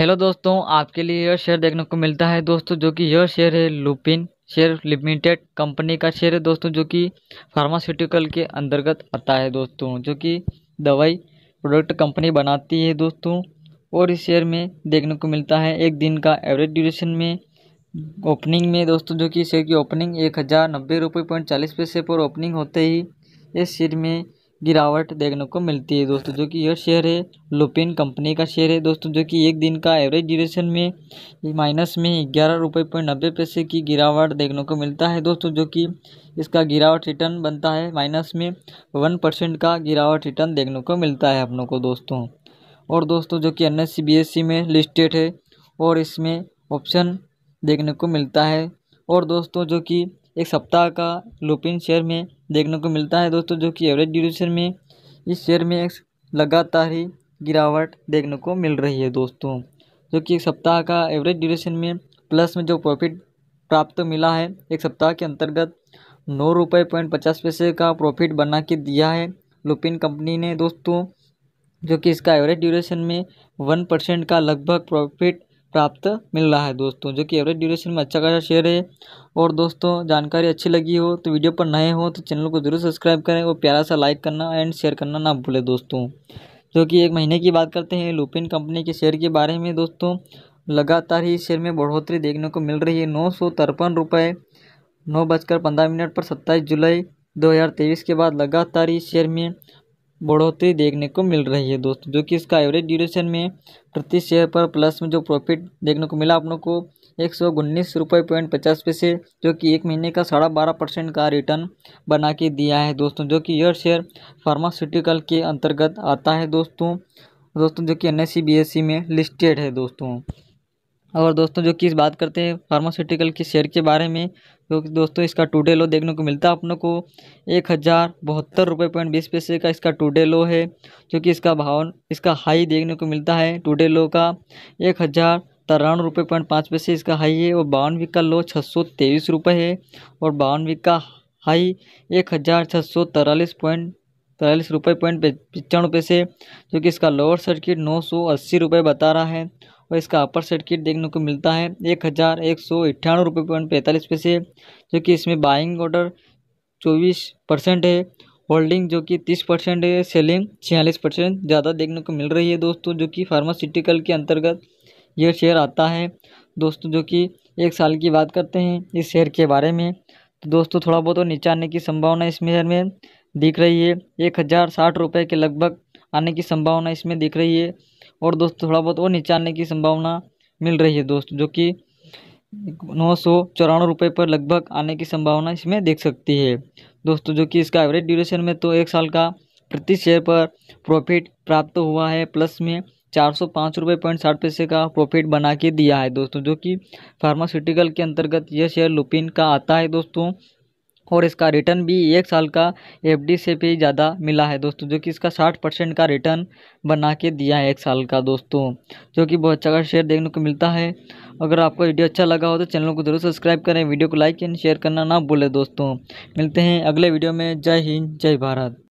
hello दोस्तों आपके लिए यह शेयर देखने को मिलता है दोस्तों जो कि यह शेयर है लुपिन शेयर लिमिटेड कंपनी का शेयर है दोस्तों जो कि फार्मास्यूटिकल के अंतर्गत आता है दोस्तों जो कि दवाई प्रोडक्ट कंपनी बनाती है दोस्तों और इस शेयर में देखने को मिलता है एक दिन का एवरेज ड्यूरेशन में ओपनिंग में दोस्तों जो कि शेयर की ओपनिंग एक हज़ार नब्बे रुपये पॉइंट चालीस पैसे पर ओपनिंग होते ही इस शेयर में गिरावट देखने को मिलती है दोस्तों जो कि यह शेयर है लुपिन कंपनी का शेयर है दोस्तों जो कि एक दिन का एवरेज ड्यूरेशन में माइनस में ग्यारह रुपये पॉइंट नब्बे पैसे की गिरावट देखने को मिलता है दोस्तों जो कि इसका गिरावट रिटर्न बनता है माइनस में वन परसेंट का गिरावट रिटर्न देखने को मिलता है अपनों को दोस्तों और दोस्तों जो कि एन एस e में लिस्टेड है और इसमें ऑप्शन देखने को मिलता है और दोस्तों जो कि एक सप्ताह का लुपिन शेयर में देखने को मिलता है दोस्तों जो कि एवरेज ड्यूरेशन में इस शेयर में एक लगातार ही गिरावट देखने को मिल रही है दोस्तों जो कि एक सप्ताह का एवरेज ड्यूरेशन में प्लस में जो प्रॉफिट प्राप्त मिला है एक सप्ताह के अंतर्गत नौ रुपये पॉइंट पचास पैसे का प्रॉफिट बना के दिया है लुपिन कंपनी ने दोस्तों जो कि इसका एवरेज ड्यूरेशन में वन परसेंट का लगभग प्रॉफिट प्राप्त मिल रहा है दोस्तों जो कि एवरेज ड्यूरेशन में अच्छा खासा शेयर है और दोस्तों जानकारी अच्छी लगी हो तो वीडियो पर नए हो तो चैनल को जरूर सब्सक्राइब करें और प्यारा सा लाइक करना एंड शेयर करना ना भूलें दोस्तों जो कि एक महीने की बात करते हैं लुपिन कंपनी के शेयर के बारे में दोस्तों लगातार ही शेयर में बढ़ोतरी देखने को मिल रही है नौ सौ तिरपन रुपये नौ बजकर पंद्रह मिनट पर सत्ताईस जुलाई तेईस के बाद लगातार ही शेयर में बढ़ोतरी देखने को मिल रही है दोस्तों जो कि इसका एवरेज ड्यूरेशन में प्रति शेयर पर प्लस में जो प्रॉफिट देखने को मिला आप लोग को एक सौ उन्नीस रुपये पॉइंट पचास पैसे जो कि एक महीने का साढ़ा बारह परसेंट का रिटर्न बना के दिया है दोस्तों जो कि यह शेयर फार्मास्यूटिकल के अंतर्गत आता है दोस्तों दोस्तों जो कि एन एस e e में लिस्टेड है दोस्तों और दोस्तों जो कि इस बात करते हैं फार्मास्यूटिकल के शेयर के बारे में तो दोस्तों इसका टूडे लो देखने को मिलता है अपनों को एक हज़ार बहत्तर रुपये पॉइंट बीस पैसे का इसका टूडे लो है जो कि इसका भाव इसका हाई देखने को मिलता है टूडे लो का एक हज़ार तिरानवे रुपये पॉइंट पाँच पैसे इसका हाई है और बावन वीक का लो छः सौ तेईस रुपये है और बावन वीक का हाई एक हज़ार छः सौ तिरालीस पॉइंट तिरालीस रुपये पॉइंट पचानवे पैसे जो कि इसका लोअर सर्किट नौ सौ अस्सी रुपये बता रहा है और इसका अपर सेट किट देखने को मिलता है एक हज़ार एक सौ अट्ठानवे रुपये पॉइंट पैंतालीस पैसे जो कि इसमें बाइंग ऑर्डर चौबीस परसेंट है होल्डिंग जो कि तीस परसेंट है सेलिंग छियालीस परसेंट ज़्यादा देखने को मिल रही है दोस्तों जो कि फार्मास्यूटिकल के अंतर्गत यह शेयर आता है दोस्तों जो कि एक साल की बात करते हैं इस शेयर के बारे में तो दोस्तों थोड़ा बहुत और नीचे आने की संभावना इसमें शेयर में दिख रही है एक हज़ार साठ रुपये के लगभग आने की संभावना इसमें दिख रही है और दोस्तों थोड़ा बहुत और नीचे आने की संभावना मिल रही है दोस्त जो कि नौ सौ चौरानवे रुपये पर लगभग आने की संभावना इसमें देख सकती है दोस्तों जो कि इसका एवरेज ड्यूरेशन में तो एक साल का प्रति शेयर पर प्रॉफिट प्राप्त हुआ है प्लस में चार सौ पाँच रुपये पॉइंट साठ पैसे का प्रॉफिट बना के दिया है दोस्तों जो कि फार्मास्यूटिकल के अंतर्गत यह शेयर लुपिन का आता है दोस्तों और इसका रिटर्न भी एक साल का एफडी से भी ज़्यादा मिला है दोस्तों जो कि इसका साठ परसेंट का रिटर्न बना के दिया है एक साल का दोस्तों जो कि बहुत अच्छा शेयर देखने को मिलता है अगर आपको वीडियो अच्छा लगा हो तो चैनल को जरूर सब्सक्राइब करें वीडियो को लाइक एंड शेयर करना ना भूलें दोस्तों मिलते हैं अगले वीडियो में जय हिंद जय भारत